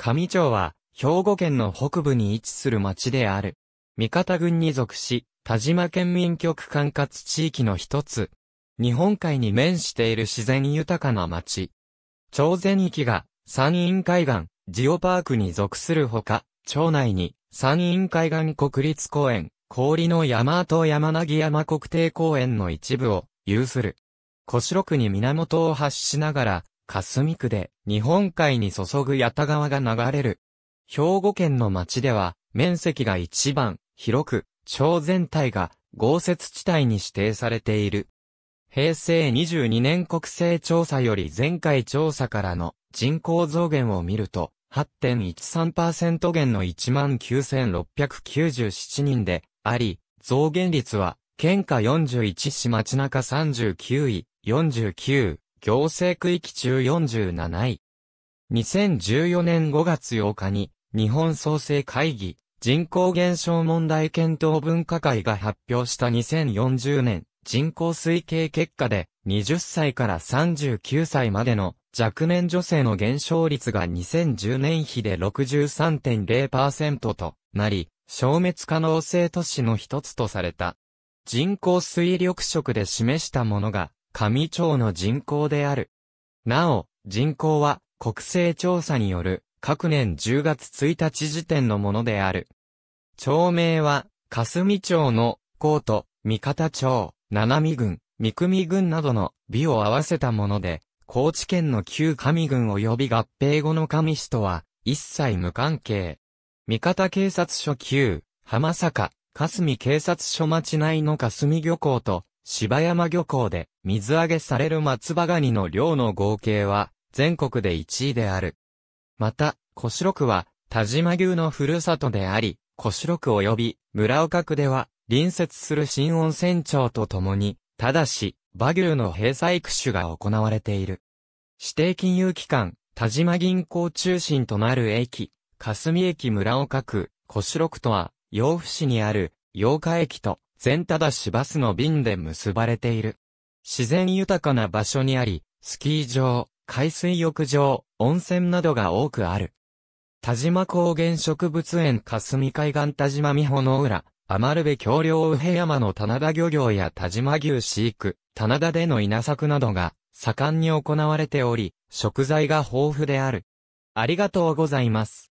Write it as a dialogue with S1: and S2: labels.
S1: 上町は、兵庫県の北部に位置する町である。三方郡に属し、田島県民局管轄地域の一つ。日本海に面している自然豊かな町。町全域が、山陰海岸、ジオパークに属するほか、町内に、山陰海岸国立公園、氷の山と山薙山国定公園の一部を有する。小白区に源を発しながら、霞区で日本海に注ぐ八田川が流れる。兵庫県の町では、面積が一番広く、町全体が豪雪地帯に指定されている。平成22年国勢調査より前回調査からの人口増減を見ると、8.13%減の19,697人であり、増減率は、県下41市町中39位、49、行政区域中47位。2014年5月8日に、日本創生会議、人口減少問題検討分科会が発表した2040年、人口推計結果で、20歳から39歳までの若年女性の減少率が2010年比で63.0%となり、消滅可能性都市の一つとされた。人口推力色で示したものが、上町の人口である。なお、人口は国勢調査による各年10月1日時点のものである。町名は、霞町の、江都、三方町、七海郡、三組郡などの美を合わせたもので、高知県の旧上郡及び合併後の上市とは、一切無関係。三方警察署旧、浜坂、霞警察署町内の霞漁港と、芝山漁港で、水揚げされる松葉ガニの量の合計は、全国で1位である。また、小白区は、田島牛のふるさとであり、小白区及び村岡区では、隣接する新温泉町とともに、ただし、馬牛の閉鎖育種が行われている。指定金融機関、田島銀行中心となる駅、霞駅村岡区、小白区とは、洋府市にある、洋歌駅と、全ただ市バスの便で結ばれている。自然豊かな場所にあり、スキー場、海水浴場、温泉などが多くある。田島高原植物園霞海岸田島美穂の浦、余部橋梁右辺山の棚田漁業や田島牛飼育、棚田での稲作などが盛んに行われており、食材が豊富である。ありがとうございます。